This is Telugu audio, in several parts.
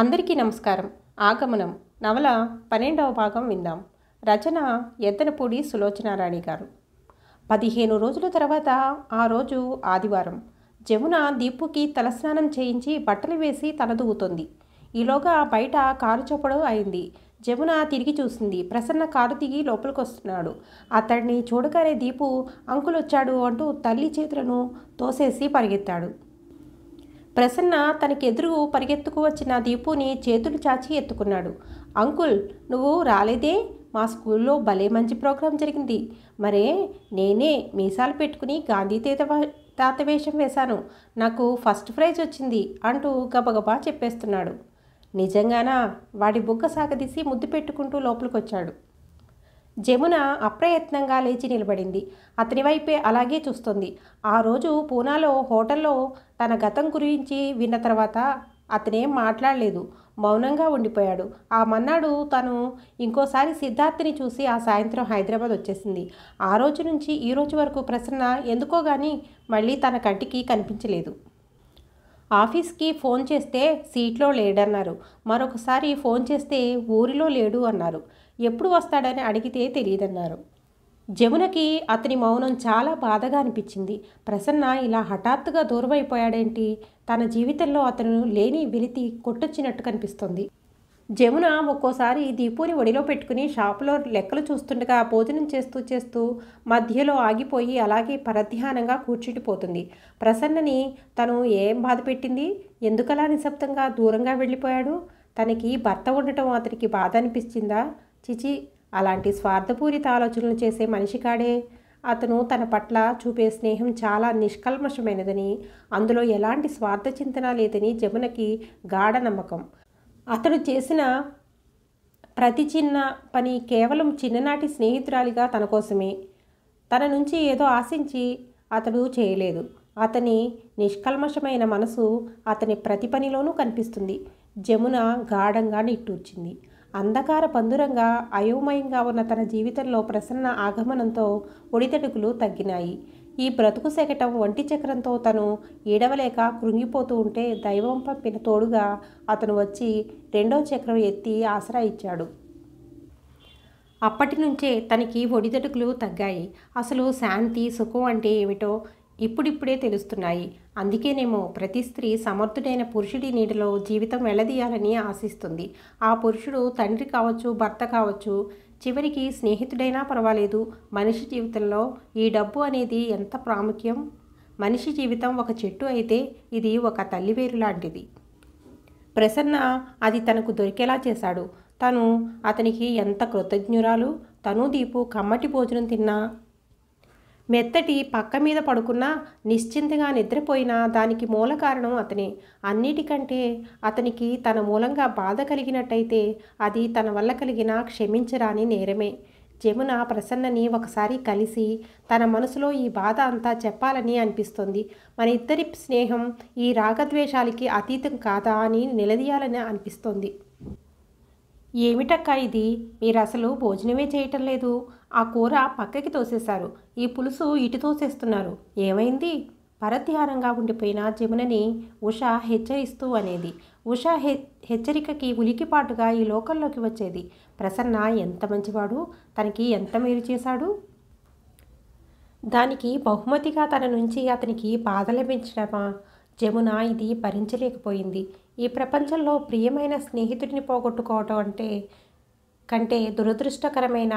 అందరికీ నమస్కారం ఆగమనం నవల పన్నెండవ భాగం విందాం రచన ఎద్దనపూడి సులోచనారాణి గారు పదిహేను రోజుల తర్వాత ఆ రోజు ఆదివారం జమున దీపుకి తలస్నానం చేయించి బట్టలు వేసి తలదూగుతుంది ఈలోగా బయట కారు చొప్పడు అయింది జమున తిరిగి చూసింది ప్రసన్న కారు దిగి లోపలికి వస్తున్నాడు అతడిని చూడగానే దీపు అంకులొచ్చాడు అంటూ తల్లి చేతులను తోసేసి పరిగెత్తాడు ప్రసన్న తనకి ఎదురు పరిగెత్తుకు వచ్చిన దీపుని చేతులు చాచి ఎత్తుకున్నాడు అంకుల్ నువ్వు రాలేదే మా స్కూల్లో భలే మంచి ప్రోగ్రాం జరిగింది మరే నేనే మీసాలు పెట్టుకుని గాంధీ తీత తాత వేషం వేశాను నాకు ఫస్ట్ ప్రైజ్ వచ్చింది అంటూ గబగబా చెప్పేస్తున్నాడు నిజంగానా వాడి బుగ్గ సాగదీసి ముద్దు పెట్టుకుంటూ లోపలికొచ్చాడు జమున అప్రయత్నంగా లేచి నిలబడింది అతని వైపే అలాగే చూస్తుంది ఆ రోజు పూనాలో హోటల్లో తన గతం గురించి విన్న తర్వాత అతనేం మాట్లాడలేదు మౌనంగా ఉండిపోయాడు ఆ మన్నాడు తను ఇంకోసారి సిద్ధార్థ్ని చూసి ఆ సాయంత్రం హైదరాబాద్ వచ్చేసింది ఆ రోజు నుంచి ఈ రోజు వరకు ప్రసన్న ఎందుకో కానీ మళ్ళీ తన కంటికి కనిపించలేదు ఆఫీస్కి ఫోన్ చేస్తే సీట్లో లేడన్నారు మరొకసారి ఫోన్ చేస్తే ఊరిలో లేడు అన్నారు ఎప్పుడు వస్తాడని అడిగితే తెలియదన్నారు జమునకి అతని మౌనం చాలా బాధగా అనిపించింది ప్రసన్న ఇలా హఠాత్తుగా దూరమైపోయాడేంటి తన జీవితంలో అతను లేని వెలితి కొట్టొచ్చినట్టు కనిపిస్తుంది జమున ఒక్కోసారి దీపుని ఒడిలో పెట్టుకుని షాపులో లెక్కలు చూస్తుండగా భోజనం చేస్తూ చేస్తూ మధ్యలో ఆగిపోయి అలాగే పరధ్యానంగా కూర్చుండిపోతుంది ప్రసన్నని తను ఏం బాధ పెట్టింది ఎందుకలా నిశ్శబ్దంగా దూరంగా వెళ్ళిపోయాడు తనకి భర్త ఉండటం అతనికి బాధ అనిపించిందా చిచి అలాంటి స్వార్థపూరిత ఆలోచనలు చేసే మనిషి కాడే అతను తన పట్ల చూపే స్నేహం చాలా నిష్కల్మషమైనదని అందులో ఎలాంటి స్వార్థ చింతన లేదని జమునకి గాఢ నమ్మకం అతడు చేసిన ప్రతి చిన్న పని కేవలం చిన్ననాటి స్నేహితురాలిగా తన కోసమే తన నుంచి ఏదో ఆశించి అతడు చేయలేదు అతని నిష్కల్మషమైన మనసు అతని ప్రతి పనిలోనూ కనిపిస్తుంది జమున గాఢంగా నిట్టూర్చింది అంధకార పందురంగా అయోమయంగా ఉన్న తన జీవితంలో ప్రసన్న ఆగమనంతో ఒడితడుకులు తగ్గినాయి ఈ బ్రతుకు శకటం వంటి చక్రంతో తను ఏడవలేక కృంగిపోతూ ఉంటే దైవం పంపిన తోడుగా అతను వచ్చి రెండో చక్రం ఎత్తి ఆసరా ఇచ్చాడు అప్పటి నుంచే తనకి ఒడిదడుకులు తగ్గాయి అసలు శాంతి సుఖం అంటే ఏమిటో ఇప్పుడిప్పుడే తెలుస్తున్నాయి అందుకేనేమో ప్రతి స్త్రీ సమర్థుడైన పురుషుడి నీటిలో జీవితం వెళ్ళదీయాలని ఆశిస్తుంది ఆ పురుషుడు తండ్రి కావచ్చు భర్త కావచ్చు చివరికి స్నేహితుడైనా పర్వాలేదు మనిషి జీవితంలో ఈ డబ్బు అనేది ఎంత ప్రాముఖ్యం మనిషి జీవితం ఒక చెట్టు అయితే ఇది ఒక తల్లివేరు లాంటిది ప్రసన్న అది తనకు దొరికేలా చేశాడు తను అతనికి ఎంత కృతజ్ఞురాలు తను దీపు కమ్మటి భోజనం తిన్నా మెత్తటి పక్క మీద పడుకున్నా నిశ్చింతగా నిద్రపోయినా దానికి మూల కారణం అతనే అన్నిటికంటే అతనికి తన మూలంగా బాధ కలిగినట్టయితే అది తన వల్ల కలిగిన క్షమించరాని నేరమే జమున ప్రసన్నని ఒకసారి కలిసి తన మనసులో ఈ బాధ అంతా చెప్పాలని అనిపిస్తుంది మన ఇద్దరి స్నేహం ఈ రాగద్వేషాలకి అతీతం కాదా అని నిలదీయాలని అనిపిస్తుంది ఏమిటక్క ఇది మీరు అసలు భోజనమే చేయటం లేదు ఆ కూర పక్కకి తోసేశారు ఈ పులుసు ఇటు తోసేస్తున్నారు ఏమైంది పరధ్యానంగా ఉండిపోయిన జమునని ఉష హెచ్చరిస్తూ అనేది ఉష హె హెచ్చరికకి ఉలికిపాటుగా ఈ లోకంలోకి వచ్చేది ప్రసన్న ఎంత మంచివాడు తనకి ఎంత మేలు చేశాడు దానికి బహుమతిగా తన నుంచి అతనికి పాదలభించడమా జమున ఇది భరించలేకపోయింది ఈ ప్రపంచంలో ప్రియమైన స్నేహితుడిని పోగొట్టుకోవటం అంటే కంటే దురదృష్టకరమైన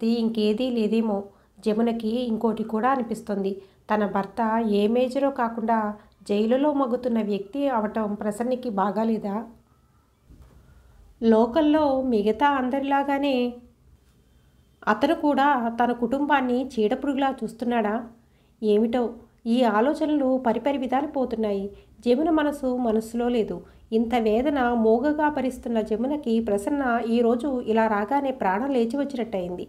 అది ఇంకేదీ లేదేమో జమునకి ఇంకోటి కూడా అనిపిస్తుంది తన భర్త ఏ మేజరో కాకుండా జైలులో మగుతున్న వ్యక్తి అవటం ప్రసన్నకి బాగాలేదా లోకల్లో మిగతా అందరిలాగానే అతను కూడా తన కుటుంబాన్ని చీడపురుగులా చూస్తున్నాడా ఏమిటో ఈ ఆలోచనలు పరిపరి విధాలు పోతున్నాయి జమున మనసు మనసులో లేదు ఇంత వేదన మోగగా భరిస్తున్న జమునకి ప్రసన్న ఈరోజు ఇలా రాగానే ప్రాణం లేచి వచ్చినట్టయింది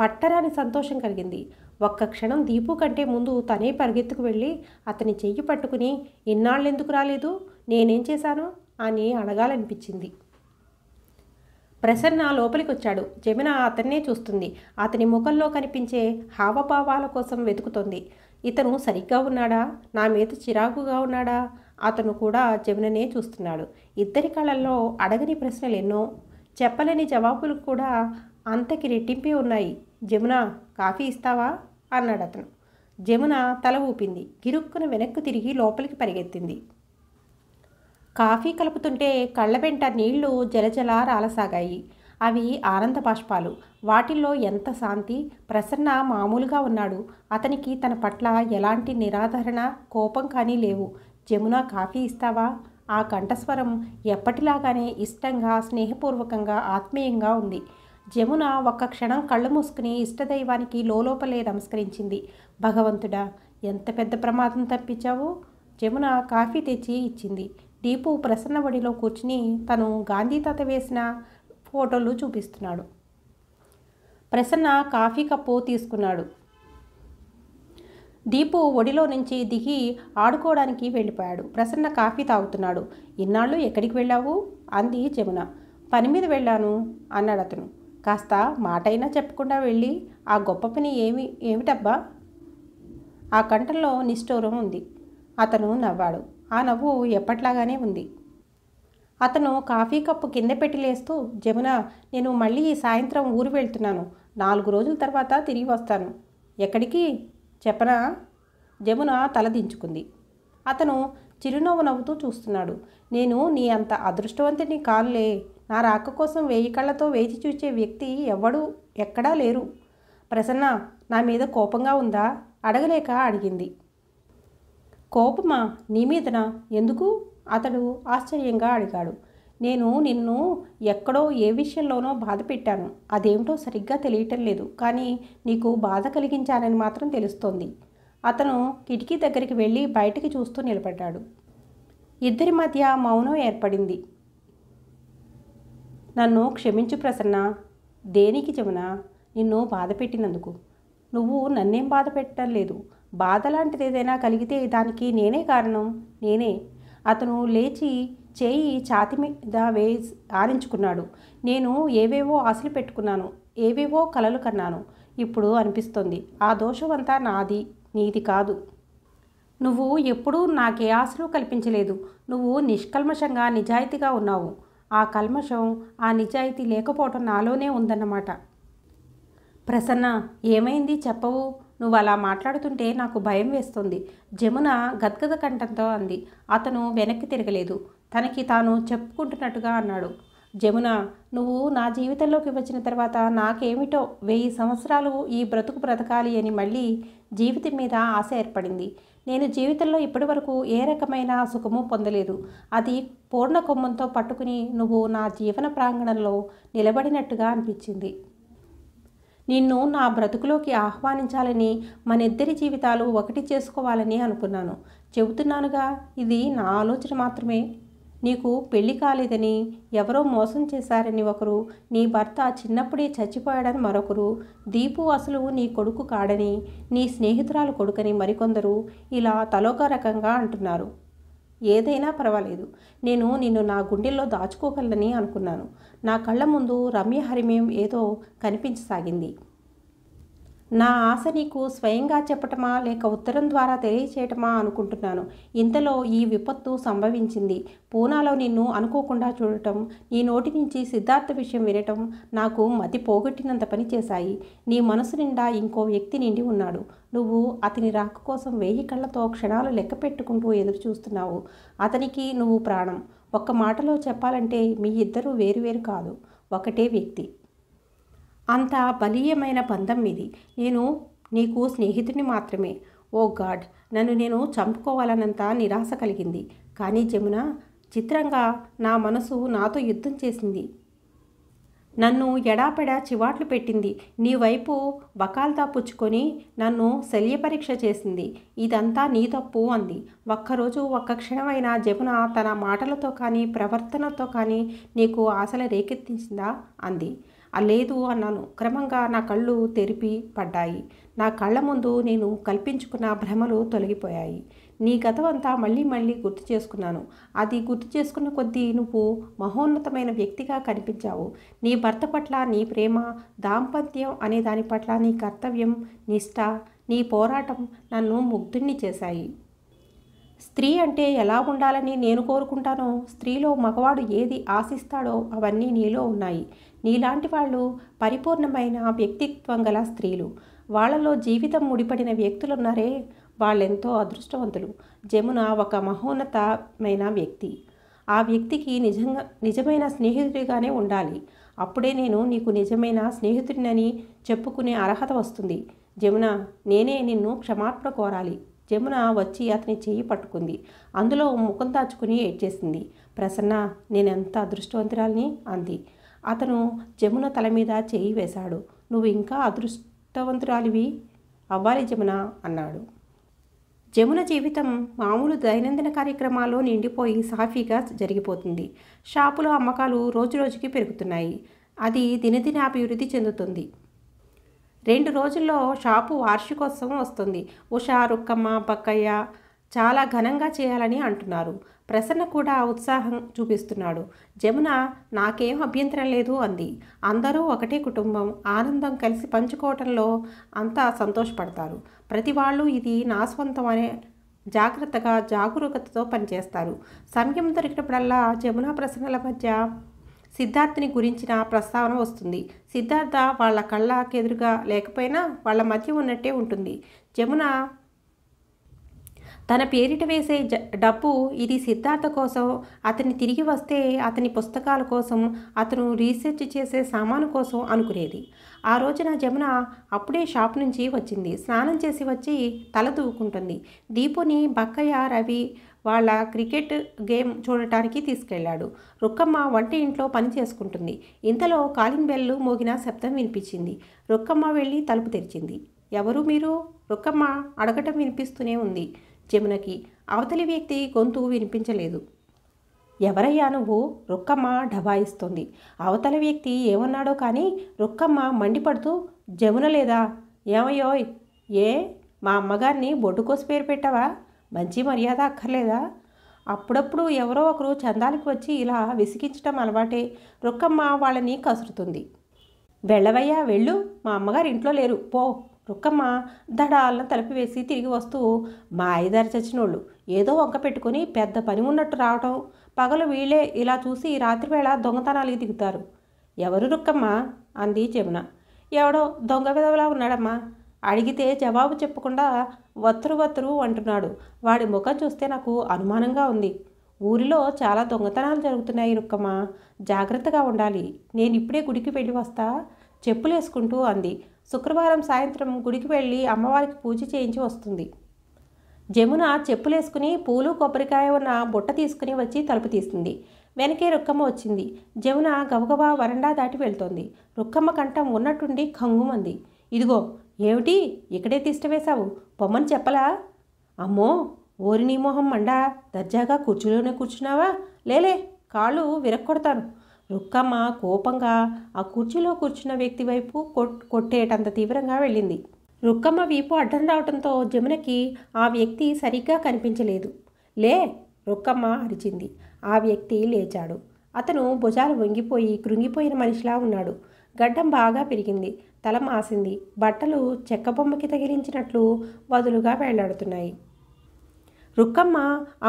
పట్టరాని సంతోషం కలిగింది ఒక్క క్షణం దీపు కంటే ముందు తనే పరిగెత్తుకు వెళ్ళి అతని చెయ్యి పట్టుకుని ఇన్నాళ్ళెందుకు రాలేదు నేనేం చేశాను అని అడగాలనిపించింది ప్రసన్న లోపలికి వచ్చాడు జమిన అతన్నే చూస్తుంది అతని ముఖంలో కనిపించే హావభావాల కోసం వెతుకుతోంది ఇతను సరిగ్గా ఉన్నాడా నా మీద చిరాకుగా ఉన్నాడా అతను కూడా జమిననే చూస్తున్నాడు ఇద్దరి కళల్లో అడగని ప్రశ్నలు ఎన్నో చెప్పలేని జవాబులు కూడా అంతకి రెట్టింపి ఉన్నాయి జమున కాఫీ ఇస్తావా అన్నాడు అతను జమున తల ఊపింది గిరుక్కున వెనక్కు తిరిగి లోపలికి పరిగెత్తింది కాఫీ కలుపుతుంటే కళ్ళ వెంట నీళ్లు జలజల రాలసాగాయి అవి ఆనంద బాష్పాలు వాటిల్లో ఎంత శాంతి ప్రసన్న మామూలుగా ఉన్నాడు అతనికి తన పట్ల ఎలాంటి నిరాధరణ కోపం కానీ లేవు జమున కాఫీ ఇస్తావా ఆ కంఠస్వరం ఎప్పటిలాగానే ఇష్టంగా స్నేహపూర్వకంగా ఆత్మీయంగా ఉంది జమున ఒక్క క్షణం కళ్ళు మూసుకుని ఇష్టదైవానికి లోపలే నమస్కరించింది భగవంతుడా ఎంత పెద్ద ప్రమాదం తప్పించావు జమున కాఫీ తెచ్చి ఇచ్చింది దీపు ప్రసన్న ఒడిలో కూర్చుని తను గాంధీ తాత వేసిన ఫోటోలు చూపిస్తున్నాడు ప్రసన్న కాఫీ కప్పు తీసుకున్నాడు దీపు ఒడిలో నుంచి దిగి ఆడుకోవడానికి వెళ్ళిపోయాడు ప్రసన్న కాఫీ తాగుతున్నాడు ఇన్నాళ్ళు ఎక్కడికి వెళ్ళావు అంది జమున పని మీద వెళ్ళాను అన్నాడు అతను కాస్త మాటైనా చెప్పకుండా వెళ్ళి ఆ గొప్ప పని ఏమి ఏమిటబ్బా ఆ కంటల్లో నిష్ఠూరం ఉంది అతను నవ్వాడు ఆ నవ్వు ఎప్పట్లాగానే ఉంది అతను కాఫీ కప్పు కింద పెట్టి లేస్తూ జమున నేను మళ్ళీ సాయంత్రం ఊరు వెళ్తున్నాను నాలుగు రోజుల తర్వాత తిరిగి వస్తాను ఎక్కడికి చెప్పనా జమున తలదించుకుంది అతను చిరునవ్వు నవ్వుతూ చూస్తున్నాడు నేను నీ అంత అదృష్టవంతుని కానులే నా రాక కోసం వేయి కళ్ళతో వేచి చూచే వ్యక్తి ఎవ్వడూ ఎక్కడా లేరు ప్రసన్న నా మీద కోపంగా ఉందా అడగలేక అడిగింది కోపమా నీ మీదనా ఎందుకు అతడు ఆశ్చర్యంగా అడిగాడు నేను నిన్ను ఎక్కడో ఏ విషయంలోనో బాధ పెట్టాను అదేమిటో సరిగ్గా తెలియటం లేదు కానీ నీకు బాధ కలిగించానని మాత్రం తెలుస్తోంది అతను కిటికీ దగ్గరికి వెళ్ళి బయటికి చూస్తూ నిలబడ్డాడు ఇద్దరి మధ్య మౌనం ఏర్పడింది నన్ను క్షమించు ప్రసన్న దేనికి చెమున నిన్ను బాధ పెట్టినందుకు నువ్వు నన్నేం బాధ పెట్టడం లేదు బాధ లాంటిది ఏదైనా కలిగితే దానికి నేనే కారణం నేనే అతను లేచి చేయి ఛాతి మీద వేసి ఆరించుకున్నాడు నేను ఏవేవో ఆశలు పెట్టుకున్నాను ఏవేవో కలలు కన్నాను ఇప్పుడు అనిపిస్తుంది ఆ దోషం అంతా నాది నీది కాదు నువ్వు ఎప్పుడూ నాకే ఆశలు కల్పించలేదు నువ్వు నిష్కల్మషంగా నిజాయితీగా ఉన్నావు ఆ కల్మషం ఆ నిజాయితీ లేకపోవటం నాలోనే ఉందన్నమాట ప్రసన్న ఏమైంది చెప్పవు నువ్వు అలా మాట్లాడుతుంటే నాకు భయం వేస్తుంది జమున గద్గద కంఠంతో అంది అతను వెనక్కి తిరగలేదు తనకి తాను చెప్పుకుంటున్నట్టుగా అన్నాడు జమున నువ్వు నా జీవితంలోకి వచ్చిన తర్వాత నాకేమిటో వెయ్యి సంవత్సరాలు ఈ బ్రతుకు బ్రతకాలి అని మళ్ళీ జీవితం మీద ఆశ ఏర్పడింది నేను జీవితంలో ఇప్పటి వరకు ఏ రకమైన సుఖము పొందలేదు అది పూర్ణ కొమ్మంతో పట్టుకుని నువ్వు నా జీవన ప్రాంగణంలో నిలబడినట్టుగా అనిపించింది నిన్ను నా బ్రతుకులోకి ఆహ్వానించాలని మన ఇద్దరి జీవితాలు ఒకటి చేసుకోవాలని అనుకున్నాను చెబుతున్నానుగా ఇది నా ఆలోచన మాత్రమే నీకు పెళ్లి కాలేదని ఎవరో మోసం చేశారని ఒకరు నీ భర్త చిన్నప్పుడే చచ్చిపోయాడని మరొకరు దీపు అసలు నీ కొడుకు కాడని నీ స్నేహితురాలు కొడుకని మరికొందరు ఇలా తలోక రకంగా అంటున్నారు ఏదైనా పర్వాలేదు నేను నిన్ను నా గుండెల్లో దాచుకోగలనని అనుకున్నాను నా కళ్ళ ముందు రమ్య హరిమయం ఏదో కనిపించసాగింది నా ఆశ నీకు స్వయంగా చెప్పటమా లేక ఉత్తరం ద్వారా తెలియచేయటమా అనుకుంటున్నాను ఇంతలో ఈ విపత్తు సంభవించింది పూనాలో నిన్ను అనుకోకుండా చూడటం నీ నోటి నుంచి సిద్ధార్థ విషయం వినటం నాకు మతి పోగొట్టినంత పని చేశాయి నీ మనసు నిండా ఇంకో వ్యక్తి నిండి ఉన్నాడు నువ్వు అతని రాక కోసం వేయి కళ్ళతో క్షణాలు లెక్క పెట్టుకుంటూ ఎదురు చూస్తున్నావు అతనికి నువ్వు ప్రాణం ఒక్క మాటలో చెప్పాలంటే మీ ఇద్దరూ వేరువేరు కాదు ఒకటే వ్యక్తి అంత బలీయమైన బంధం ఇది నేను నీకు స్నేహితుడిని మాత్రమే ఓ గాడ్ నన్ను నేను చంపుకోవాలన్నంత నిరాశ కలిగింది కానీ జమున చిత్రంగా నా మనసు నాతో యుద్ధం చేసింది నన్ను ఎడాపెడా చివాట్లు పెట్టింది నీ వైపు బకాల్తా పుచ్చుకొని నన్ను శల్యపరీక్ష చేసింది ఇదంతా నీ తప్పు అంది ఒక్కరోజు ఒక్క క్షణమైన జమున తన మాటలతో కానీ ప్రవర్తనతో కానీ నీకు ఆశల రేకెత్తించిందా అంది ఆ లేదు అన్నాను క్రమంగా నా కళ్ళు తెరిపి పడ్డాయి నా కళ్ళ ముందు నేను కల్పించుకున్న భ్రమలు తొలగిపోయాయి నీ అంతా మళ్ళీ మళ్ళీ గుర్తు చేసుకున్నాను అది గుర్తు చేసుకున్న కొద్దీ నువ్వు మహోన్నతమైన వ్యక్తిగా కనిపించావు నీ భర్త పట్ల నీ ప్రేమ దాంపత్యం అనే దాని పట్ల నీ కర్తవ్యం నిష్ఠ నీ పోరాటం నన్ను ముగ్ధుణ్ణి చేశాయి స్త్రీ అంటే ఎలా ఉండాలని నేను కోరుకుంటానో స్త్రీలో మగవాడు ఏది ఆశిస్తాడో అవన్నీ నీలో ఉన్నాయి నీలాంటి వాళ్ళు పరిపూర్ణమైన వ్యక్తిత్వం గల స్త్రీలు వాళ్ళలో జీవితం ముడిపడిన వ్యక్తులున్నారే వాళ్ళెంతో అదృష్టవంతులు జమున ఒక మహోన్నతమైన వ్యక్తి ఆ వ్యక్తికి నిజంగా నిజమైన స్నేహితుడిగానే ఉండాలి అప్పుడే నేను నీకు నిజమైన స్నేహితుడినని చెప్పుకునే అర్హత వస్తుంది జమున నేనే నిన్ను క్షమాపణ కోరాలి జమున వచ్చి అతని చేయి పట్టుకుంది అందులో ముఖం దాచుకుని ఏడ్చేసింది ప్రసన్న నేనెంత అదృష్టవంతురాలని అంది అతను జమున తల మీద చేయి వేశాడు నువ్వు ఇంకా అదృష్టవంతురాలివి అవ్వాలి జమున అన్నాడు జమున జీవితం మామూలు దైనందిన కార్యక్రమాల్లో నిండిపోయి సాఫీగా జరిగిపోతుంది షాపులో అమ్మకాలు రోజురోజుకి పెరుగుతున్నాయి అది దినదిన అభివృద్ధి చెందుతుంది రెండు రోజుల్లో షాపు వార్షికోత్సవం వస్తుంది ఉషా రుక్కమ్మ బక్కయ్య చాలా ఘనంగా చేయాలని అంటున్నారు ప్రసన్న కూడా ఉత్సాహం చూపిస్తున్నాడు జమున నాకేం అభ్యంతరం లేదు అంది అందరూ ఒకటే కుటుంబం ఆనందం కలిసి పంచుకోవటంలో అంతా సంతోషపడతారు ప్రతి వాళ్ళు ఇది నా సొంతం అనే జాగ్రత్తగా జాగరూకతతో పనిచేస్తారు సమయం దొరికినప్పుడల్లా జమున ప్రసన్నల మధ్య సిద్ధార్థ్ని గురించిన ప్రస్తావన వస్తుంది సిద్ధార్థ వాళ్ళ కళ్ళకెదురుగా లేకపోయినా వాళ్ళ మధ్య ఉన్నట్టే ఉంటుంది జమున తన పేరిట వేసే డబ్బు ఇది సిద్ధార్థ కోసం అతని తిరిగి వస్తే అతని పుస్తకాల కోసం అతను రీసెర్చ్ చేసే సామాను కోసం అనుకునేది ఆ రోజున జమున అప్పుడే షాప్ నుంచి వచ్చింది స్నానం చేసి వచ్చి తల దూకుంటుంది దీపుని బక్కయ్య రవి వాళ్ళ క్రికెట్ గేమ్ చూడటానికి తీసుకెళ్లాడు రుక్కమ్మ వంట ఇంట్లో పని చేసుకుంటుంది ఇంతలో కాలింగ్ బెల్లు మోగిన శబ్దం వినిపించింది రుక్కమ్మ వెళ్ళి తలుపు తెరిచింది ఎవరు మీరు రుక్కమ్మ అడగటం వినిపిస్తూనే ఉంది జమునకి అవతలి వ్యక్తి గొంతు వినిపించలేదు ఎవరయ్యా నువ్వు రుక్కమ్మ డబాయిస్తుంది అవతల వ్యక్తి ఏమన్నాడో కానీ రుక్కమ్మ మండిపడుతూ జమున లేదా ఏమయ్యోయ్ ఏ మా అమ్మగారిని బొడ్డు కోసి పేరు పెట్టావా మంచి మర్యాద అక్కర్లేదా అప్పుడప్పుడు ఎవరో ఒకరు చందాలకు వచ్చి ఇలా విసిగించటం అలవాటే రుక్కమ్మ వాళ్ళని కసురుతుంది వెళ్ళవయ్యా వెళ్ళు మా అమ్మగారు ఇంట్లో లేరు పో రుక్కమ్మ దడాలన తలిపివేసి తిరిగి వస్తూ మా ఐదారు చచ్చినోళ్ళు ఏదో వంక పెట్టుకుని పెద్ద పని ఉన్నట్టు రావటం పగలు వీళ్ళే ఇలా చూసి రాత్రివేళ దొంగతనాలకి దిగుతారు ఎవరు రుక్కమ్మ అంది జమున ఎవడో దొంగ విధవలా ఉన్నాడమ్మా అడిగితే జవాబు చెప్పకుండా వత్తురు వత్తురు అంటున్నాడు వాడి ముఖం చూస్తే నాకు అనుమానంగా ఉంది ఊరిలో చాలా దొంగతనాలు జరుగుతున్నాయి రుక్కమ్మ జాగ్రత్తగా ఉండాలి నేను ఇప్పుడే గుడికి వెళ్ళి వస్తా చెప్పులేసుకుంటూ అంది శుక్రవారం సాయంత్రం గుడికి వెళ్ళి అమ్మవారికి పూజ చేయించి వస్తుంది జమున చెప్పులేసుకుని పూలు కొబ్బరికాయ ఉన్న బుట్ట తీసుకుని వచ్చి తలుపు తీస్తుంది వెనకే రుక్కమ్మ వచ్చింది జమున గబగబా వరండా దాటి వెళ్తోంది రుక్కమ్మ కంఠం ఉన్నట్టుండి కంగుమంది ఇదిగో ఏమిటి ఇక్కడే తీష్టవేశావు బొమ్మని చెప్పలా అమ్మో ఓరి నీ మొహం మండా దర్జాగా కూర్చోలోనే కూర్చున్నావా లేలే కాళ్ళు విరక్కొడతాను రుక్కమ్మ కోపంగా ఆ కుర్చీలో కూర్చున్న వ్యక్తి వైపు కొట్టేటంత తీవ్రంగా వెళ్ళింది రుక్కమ్మ వీపు అడ్డం రావడంతో జమునకి ఆ వ్యక్తి సరిగ్గా కనిపించలేదు లే రుక్కమ్మ అరిచింది ఆ వ్యక్తి లేచాడు అతను భుజాలు వంగిపోయి కృంగిపోయిన మనిషిలా ఉన్నాడు గడ్డం బాగా పెరిగింది తల మాసింది బట్టలు చెక్క బొమ్మకి తగిలించినట్లు వదులుగా వేలాడుతున్నాయి రుక్కమ్మ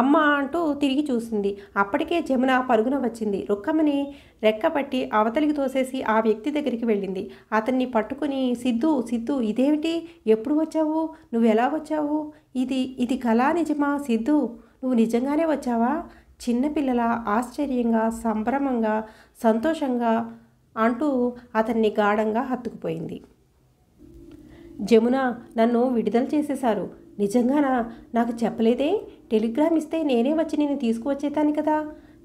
అమ్మ అంటూ తిరిగి చూసింది అప్పటికే జమున పరుగున వచ్చింది రుక్కమ్మని రెక్కపట్టి అవతలికి తోసేసి ఆ వ్యక్తి దగ్గరికి వెళ్ళింది అతన్ని పట్టుకుని సిద్ధు సిద్ధు ఇదేమిటి ఎప్పుడు వచ్చావు నువ్వు ఎలా వచ్చావు ఇది ఇది కళా నిజమా సిద్ధు నువ్వు నిజంగానే వచ్చావా చిన్నపిల్లల ఆశ్చర్యంగా సంభ్రమంగా సంతోషంగా అంటూ అతన్ని గాఢంగా హత్తుకుపోయింది జమున నన్ను విడుదల చేసేశారు నిజంగానా నాకు చెప్పలేదే టెలిగ్రామ్ ఇస్తే నేనే వచ్చి నిన్ను తీసుకువచ్చేదాన్ని కదా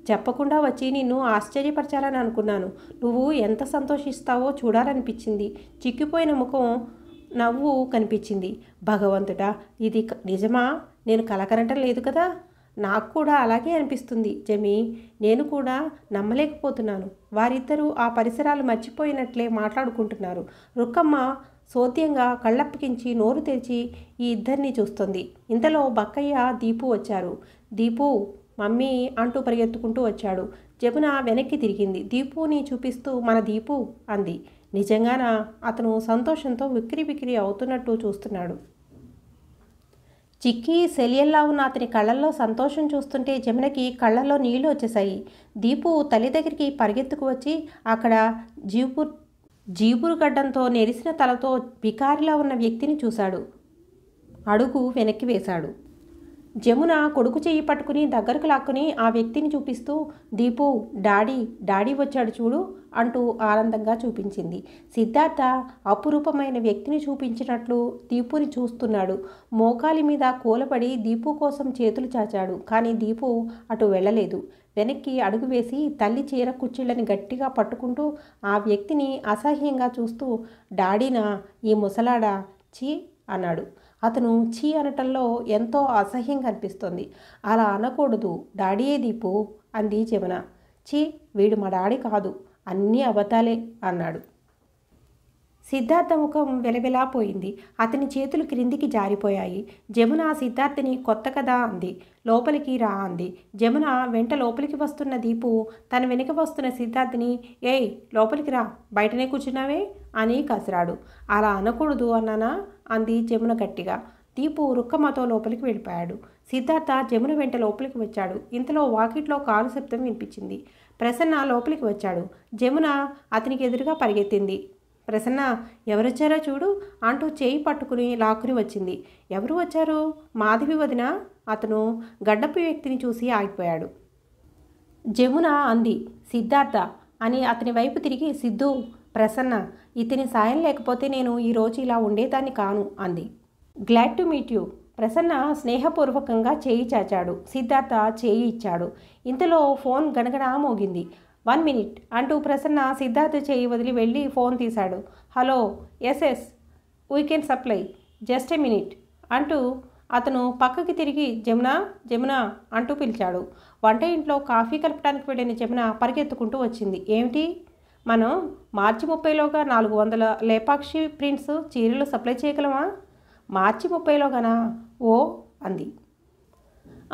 చెప్పకుండా వచ్చి నిన్ను ఆశ్చర్యపరచాలని అనుకున్నాను నువ్వు ఎంత సంతోషిస్తావో చూడాలనిపించింది చిక్కిపోయిన ముఖం నవ్వు కనిపించింది భగవంతుడా ఇది నిజమా నేను కలకరంటం లేదు కదా నాకు కూడా అలాగే అనిపిస్తుంది జమి నేను కూడా నమ్మలేకపోతున్నాను వారిద్దరూ ఆ పరిసరాలు మర్చిపోయినట్లే మాట్లాడుకుంటున్నారు రుక్కమ్మ సోద్యంగా కళ్ళప్పకించి నోరు తెరిచి ఈ ఇద్దరిని చూస్తుంది ఇంతలో బక్కయ్య దీపు వచ్చారు దీపు మమ్మీ అంటూ పరిగెత్తుకుంటూ వచ్చాడు జమున వెనక్కి తిరిగింది దీపుని చూపిస్తూ మన దీపు అంది నిజంగానా అతను సంతోషంతో విక్రి విక్రి అవుతున్నట్టు చూస్తున్నాడు చిక్కి సెలియల్లా ఉన్న అతని కళ్ళల్లో సంతోషం చూస్తుంటే జమునకి కళ్ళల్లో నీళ్లు వచ్చేశాయి దీపు తల్లి దగ్గరికి పరిగెత్తుకు వచ్చి అక్కడ జీపు జీపురు గడ్డంతో నెరిసిన తలతో వికారిలా ఉన్న వ్యక్తిని చూశాడు అడుగు వెనక్కి వేశాడు జమున కొడుకు చేయి పట్టుకుని దగ్గరకు లాక్కుని ఆ వ్యక్తిని చూపిస్తూ దీపు డాడీ డాడీ వచ్చాడు చూడు అంటూ ఆనందంగా చూపించింది సిద్ధార్థ అపురూపమైన వ్యక్తిని చూపించినట్లు దీపుని చూస్తున్నాడు మోకాలి మీద కూలపడి దీపు కోసం చేతులు చాచాడు కానీ దీపు అటు వెళ్ళలేదు వెనక్కి అడుగు వేసి తల్లి చీర కుర్చీళ్ళని గట్టిగా పట్టుకుంటూ ఆ వ్యక్తిని అసహ్యంగా చూస్తూ డాడీనా ఈ ముసలాడా చీ అన్నాడు అతను చీ అనటంలో ఎంతో అసహ్యంగా కనిపిస్తోంది అలా అనకూడదు డాడీయే దీపు అంది జమున చీ వీడు మా డాడీ కాదు అన్నీ అబద్ధాలే అన్నాడు సిద్ధార్థ ముఖం వెలవెలా పోయింది అతని చేతులు క్రిందికి జారిపోయాయి జమున సిద్ధార్థిని కొత్త కదా అంది లోపలికి రా అంది జమున వెంట లోపలికి వస్తున్న దీపు తన వెనుక వస్తున్న సిద్ధార్థిని ఏయ్ లోపలికి రా బయటనే కూర్చున్నావే అని కసిరాడు అలా అనకూడదు అన్నానా అంది జమున గట్టిగా దీపు రుక్కమతో లోపలికి వెళ్ళిపోయాడు సిద్ధార్థ జమున వెంట లోపలికి వచ్చాడు ఇంతలో వాకిట్లో కాలు శబ్దం వినిపించింది ప్రసన్న లోపలికి వచ్చాడు జమున అతనికి ఎదురుగా పరిగెత్తింది ప్రసన్న ఎవరొచ్చారో చూడు అంటూ చేయి పట్టుకుని లాక్కుని వచ్చింది ఎవరు వచ్చారు మాధవి వదిన అతను గడ్డపి వ్యక్తిని చూసి ఆగిపోయాడు జమున అంది సిద్ధార్థ అని అతని వైపు తిరిగి సిద్ధు ప్రసన్న ఇతని సాయం లేకపోతే నేను ఈరోజు ఇలా ఉండేదాన్ని కాను అంది glad to meet you Prasanna స్నేహపూర్వకంగా చేయి చాచాడు సిద్ధార్థ చేయి ఇచ్చాడు ఇంతలో ఫోన్ గణగణ మోగింది వన్ మినిట్ అంటూ ప్రసన్న సిద్ధార్థ చేయి వదిలి వెళ్ళి ఫోన్ తీశాడు hello yes yes we can supply just a minute అంటూ అతను పక్కకి తిరిగి జమున జమున అంటూ పిలిచాడు వంట ఇంట్లో కాఫీ కలపడానికి వెళ్ళిన జమున పరిగెత్తుకుంటూ వచ్చింది ఏమిటి మనం మార్చి ముప్పైలోగా నాలుగు వందల లేపాక్షి ప్రింట్స్ చీరలు సప్లై చేయగలమా మార్చి ముప్పైలోగానా ఓ అంది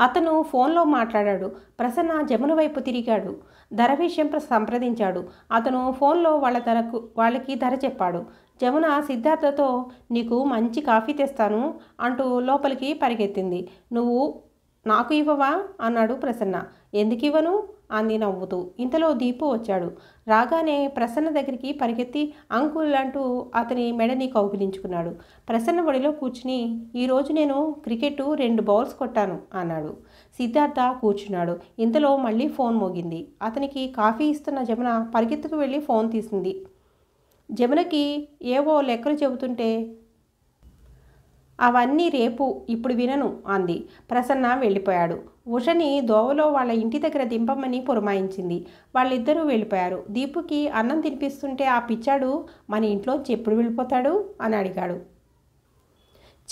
అతను ఫోన్లో మాట్లాడాడు ప్రసన్న జమున వైపు తిరిగాడు ధర విషయం సంప్రదించాడు అతను ఫోన్లో వాళ్ళ ధరకు వాళ్ళకి ధర చెప్పాడు జమున సిద్ధార్థతో నీకు మంచి కాఫీ తెస్తాను అంటూ లోపలికి పరిగెత్తింది నువ్వు నాకు ఇవ్వవా అన్నాడు ప్రసన్న ఎందుకు ఇవ్వను అంది నవ్వుతూ ఇంతలో దీపు వచ్చాడు రాగానే ప్రసన్న దగ్గరికి పరిగెత్తి అంకుల్ అంటూ అతని మెడని కౌగిలించుకున్నాడు ప్రసన్న ఒడిలో కూర్చుని ఈరోజు నేను క్రికెట్ రెండు బౌల్స్ కొట్టాను అన్నాడు సిద్ధార్థ కూర్చున్నాడు ఇంతలో మళ్ళీ ఫోన్ మోగింది అతనికి కాఫీ ఇస్తున్న జమున పరిగెత్తుకు వెళ్ళి ఫోన్ తీసింది జమునకి ఏవో లెక్కలు చెబుతుంటే అవన్నీ రేపు ఇప్పుడు వినను అంది ప్రసన్న వెళ్ళిపోయాడు ఉషని దోవలో వాళ్ళ ఇంటి దగ్గర దింపమని పురమాయించింది వాళ్ళిద్దరూ వెళ్ళిపోయారు దీపుకి అన్నం తినిపిస్తుంటే ఆ పిచ్చాడు మన ఇంట్లోంచి ఎప్పుడు వెళ్ళిపోతాడు అని అడిగాడు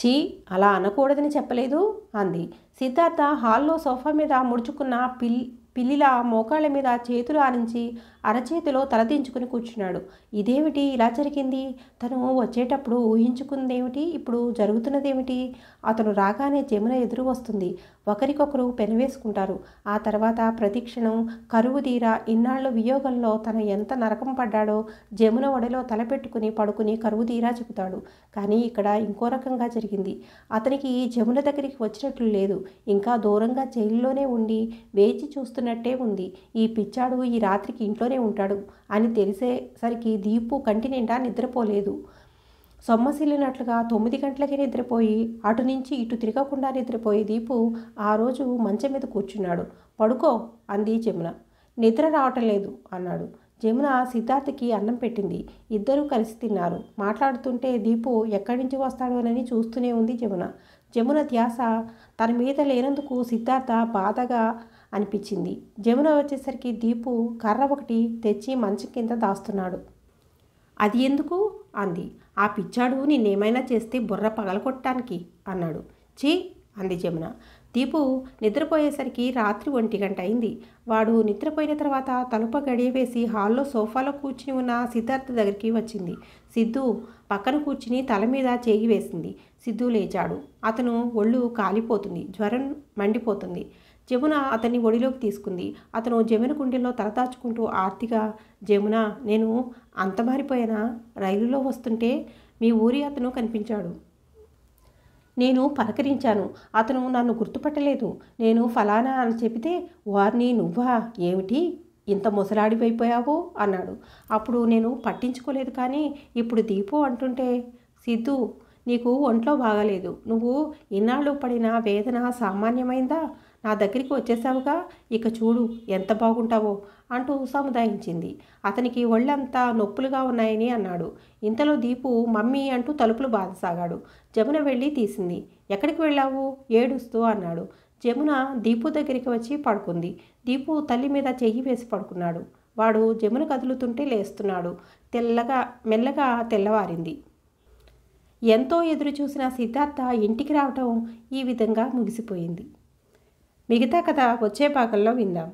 చీ అలా అనకూడదని చెప్పలేదు అంది సిద్ధార్థ హాల్లో సోఫా మీద ముడుచుకున్న పిల్ పిల్లిలా మోకాళ్ళ మీద చేతులు ఆనించి అరచేతిలో తలదించుకుని కూర్చున్నాడు ఇదేమిటి ఇలా జరిగింది తను వచ్చేటప్పుడు ఊహించుకుందేమిటి ఇప్పుడు జరుగుతున్నదేమిటి అతను రాగానే జమున ఎదురు వస్తుంది ఒకరికొకరు పెనవేసుకుంటారు ఆ తర్వాత ప్రతిక్షణం కరువు తీర ఇన్నాళ్ళు వియోగంలో తను ఎంత నరకం పడ్డాడో జమున ఒడలో తలపెట్టుకుని పడుకుని కరువు తీరా చెబుతాడు కానీ ఇక్కడ ఇంకో రకంగా జరిగింది అతనికి జమున దగ్గరికి వచ్చినట్లు లేదు ఇంకా దూరంగా జైల్లోనే ఉండి వేచి చూస్తున్న చూస్తున్నట్టే ఉంది ఈ పిచ్చాడు ఈ రాత్రికి ఇంట్లోనే ఉంటాడు అని తెలిసేసరికి దీపు కంటి నిండా నిద్రపోలేదు సొమ్మసిల్లినట్లుగా తొమ్మిది గంటలకే నిద్రపోయి అటు నుంచి ఇటు తిరగకుండా నిద్రపోయే దీపు ఆ రోజు మంచం మీద కూర్చున్నాడు పడుకో అంది జమున నిద్ర రావటం లేదు అన్నాడు జమున సిద్ధార్థకి అన్నం పెట్టింది ఇద్దరూ కలిసి తిన్నారు మాట్లాడుతుంటే దీపు ఎక్కడి నుంచి వస్తాడోనని చూస్తూనే ఉంది జమున జమున ధ్యాస తన మీద లేనందుకు సిద్ధార్థ బాధగా అనిపించింది జమున వచ్చేసరికి దీపు కర్ర ఒకటి తెచ్చి మంచం కింద దాస్తున్నాడు అది ఎందుకు అంది ఆ పిచ్చాడు నేనేమైనా చేస్తే బుర్ర పగలగొట్టడానికి అన్నాడు చీ అంది జమున దీపు నిద్రపోయేసరికి రాత్రి ఒంటి గంట అయింది వాడు నిద్రపోయిన తర్వాత తలుప గడియ వేసి హాల్లో సోఫాలో కూర్చుని ఉన్న సిద్ధార్థ దగ్గరికి వచ్చింది సిద్ధు పక్కన కూర్చుని తల మీద చేయి వేసింది సిద్ధు లేచాడు అతను ఒళ్ళు కాలిపోతుంది జ్వరం మండిపోతుంది జమున అతన్ని ఒడిలోకి తీసుకుంది అతను జమున గుండెల్లో తలదాచుకుంటూ ఆర్తిగా జమున నేను అంత మారిపోయానా రైలులో వస్తుంటే మీ ఊరి అతను కనిపించాడు నేను పలకరించాను అతను నన్ను గుర్తుపట్టలేదు నేను ఫలానా అని చెబితే వారిని నువ్వా ఏమిటి ఇంత ముసలాడిపోయిపోయావు అన్నాడు అప్పుడు నేను పట్టించుకోలేదు కానీ ఇప్పుడు దీపు అంటుంటే సిద్ధు నీకు ఒంట్లో బాగలేదు నువ్వు ఇన్నాళ్ళు పడిన వేదన సామాన్యమైందా నా దగ్గరికి వచ్చేసావుగా ఇక చూడు ఎంత బాగుంటావో అంటూ సముదాయించింది అతనికి ఒళ్ళంతా నొప్పులుగా ఉన్నాయని అన్నాడు ఇంతలో దీపు మమ్మీ అంటూ తలుపులు బాధసాగాడు జమున వెళ్ళి తీసింది ఎక్కడికి వెళ్ళావు ఏడుస్తూ అన్నాడు జమున దీపు దగ్గరికి వచ్చి పడుకుంది దీపు తల్లి మీద చెయ్యి వేసి పడుకున్నాడు వాడు జమున కదులుతుంటే లేస్తున్నాడు తెల్లగా మెల్లగా తెల్లవారింది ఎంతో ఎదురు చూసిన సిద్ధార్థ ఇంటికి రావటం ఈ విధంగా ముగిసిపోయింది మిగతా కథ వచ్చే పాకల్లో విందాం